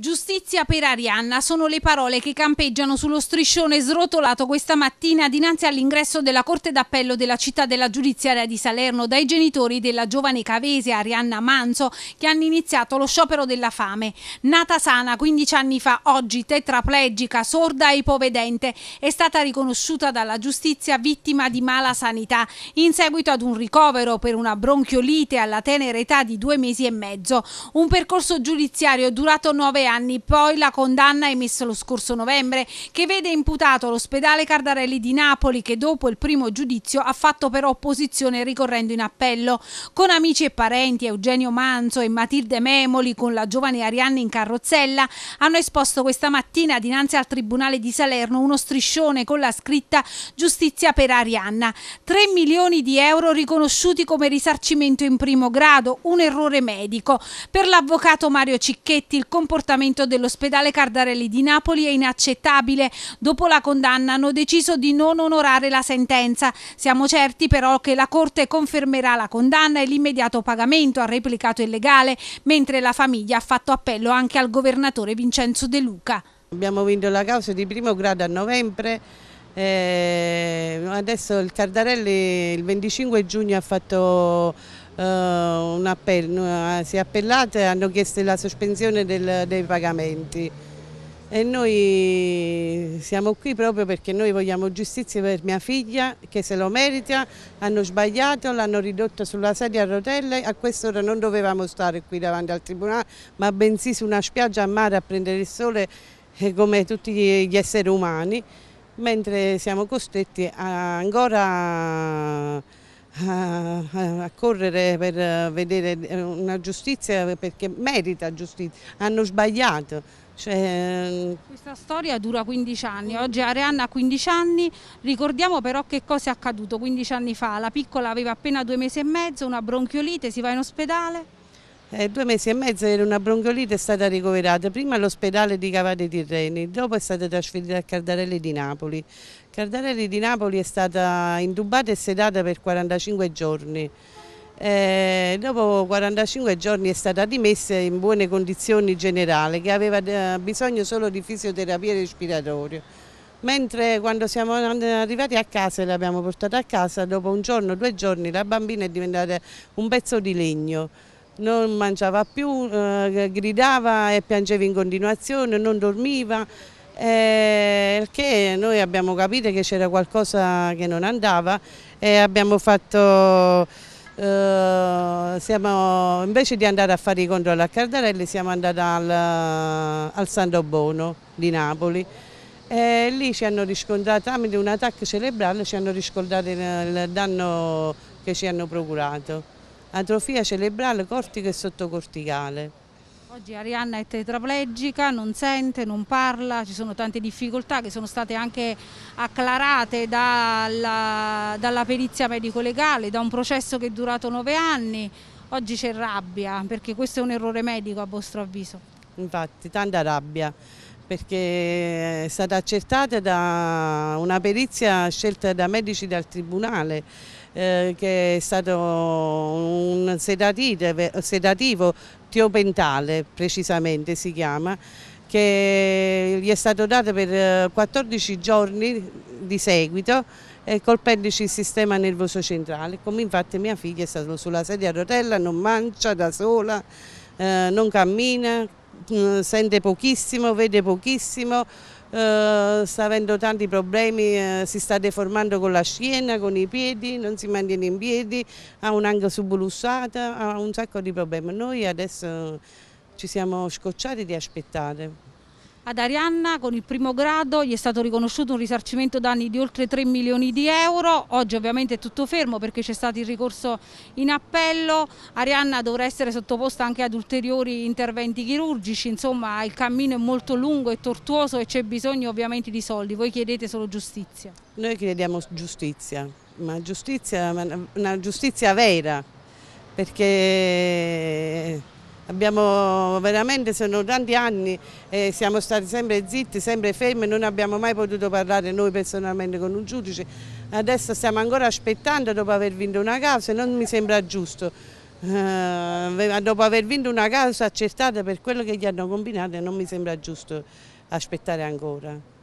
Giustizia per Arianna sono le parole che campeggiano sullo striscione srotolato questa mattina dinanzi all'ingresso della Corte d'Appello della città della giudiziaria di Salerno dai genitori della giovane cavese Arianna Manzo che hanno iniziato lo sciopero della fame. Nata sana 15 anni fa, oggi tetraplegica, sorda e ipovedente, è stata riconosciuta dalla giustizia vittima di mala sanità in seguito ad un ricovero per una bronchiolite alla tenera età di due mesi e mezzo. Un percorso giudiziario durato nove anni anni, poi la condanna emessa lo scorso novembre, che vede imputato l'ospedale Cardarelli di Napoli, che dopo il primo giudizio ha fatto per opposizione ricorrendo in appello. Con amici e parenti Eugenio Manzo e Matilde Memoli, con la giovane Arianna in carrozzella, hanno esposto questa mattina dinanzi al Tribunale di Salerno uno striscione con la scritta Giustizia per Arianna. 3 milioni di euro riconosciuti come risarcimento in primo grado, un errore medico. Per l'avvocato Mario Cicchetti il comportamento comportamento dell'ospedale Cardarelli di Napoli è inaccettabile. Dopo la condanna hanno deciso di non onorare la sentenza. Siamo certi però che la Corte confermerà la condanna e l'immediato pagamento, ha replicato il legale, mentre la famiglia ha fatto appello anche al governatore Vincenzo De Luca. Abbiamo vinto la causa di primo grado a novembre, eh, adesso il Cardarelli il 25 giugno ha fatto eh, un appello, eh, si è appellata e hanno chiesto la sospensione del, dei pagamenti. E noi siamo qui proprio perché noi vogliamo giustizia per mia figlia che se lo merita, hanno sbagliato, l'hanno ridotta sulla sedia a rotelle, a quest'ora non dovevamo stare qui davanti al tribunale, ma bensì su una spiaggia a mare a prendere il sole eh, come tutti gli esseri umani, mentre siamo costretti ancora a, correre per eh, vedere eh, una giustizia perché merita giustizia, hanno sbagliato. Cioè... Questa storia dura 15 anni, oggi Arianna ha 15 anni, ricordiamo però che cosa è accaduto 15 anni fa, la piccola aveva appena due mesi e mezzo, una bronchiolite, si va in ospedale? Eh, due mesi e mezzo era una bronchiolite, è stata ricoverata prima all'ospedale di Cavate Tirreni, dopo è stata trasferita a Cardarelli di Napoli. Cardarelli di Napoli è stata intubata e sedata per 45 giorni. Eh, dopo 45 giorni è stata dimessa in buone condizioni generali, che aveva eh, bisogno solo di fisioterapia respiratoria. Mentre quando siamo arrivati a casa e l'abbiamo portata a casa, dopo un giorno, due giorni, la bambina è diventata un pezzo di legno non mangiava più, eh, gridava e piangeva in continuazione, non dormiva, eh, perché noi abbiamo capito che c'era qualcosa che non andava e abbiamo fatto, eh, siamo, invece di andare a fare i controlli a Cardarelli siamo andati al, al Santo Bono di Napoli. E lì ci hanno riscontrato, tramite un attacco cerebrale, ci hanno riscontrato il danno che ci hanno procurato atrofia cerebrale cortica e sottocorticale. Oggi Arianna è tetraplegica, non sente, non parla, ci sono tante difficoltà che sono state anche acclarate dalla, dalla perizia medico-legale, da un processo che è durato nove anni. Oggi c'è rabbia, perché questo è un errore medico a vostro avviso. Infatti, tanta rabbia, perché è stata accertata da una perizia scelta da medici dal Tribunale, eh, che è stato un sedativo eh, tiopentale precisamente si chiama, che gli è stato dato per 14 eh, giorni di seguito colpendoci il sistema nervoso centrale, come infatti mia figlia è stata sulla sedia a rotella, non mangia da sola, eh, non cammina, Mm, sente pochissimo, vede pochissimo, eh, sta avendo tanti problemi, eh, si sta deformando con la schiena, con i piedi, non si mantiene in piedi, ha un'anca subolussata, ha un sacco di problemi. Noi adesso ci siamo scocciati di aspettare. Ad Arianna con il primo grado gli è stato riconosciuto un risarcimento danni di oltre 3 milioni di euro, oggi ovviamente è tutto fermo perché c'è stato il ricorso in appello, Arianna dovrà essere sottoposta anche ad ulteriori interventi chirurgici, insomma il cammino è molto lungo e tortuoso e c'è bisogno ovviamente di soldi, voi chiedete solo giustizia. Noi chiediamo giustizia, ma giustizia, una giustizia vera, perché Abbiamo veramente, sono tanti anni, eh, siamo stati sempre zitti, sempre fermi, non abbiamo mai potuto parlare noi personalmente con un giudice. Adesso stiamo ancora aspettando dopo aver vinto una causa e non mi sembra giusto. Eh, dopo aver vinto una causa accertata per quello che gli hanno combinato non mi sembra giusto aspettare ancora.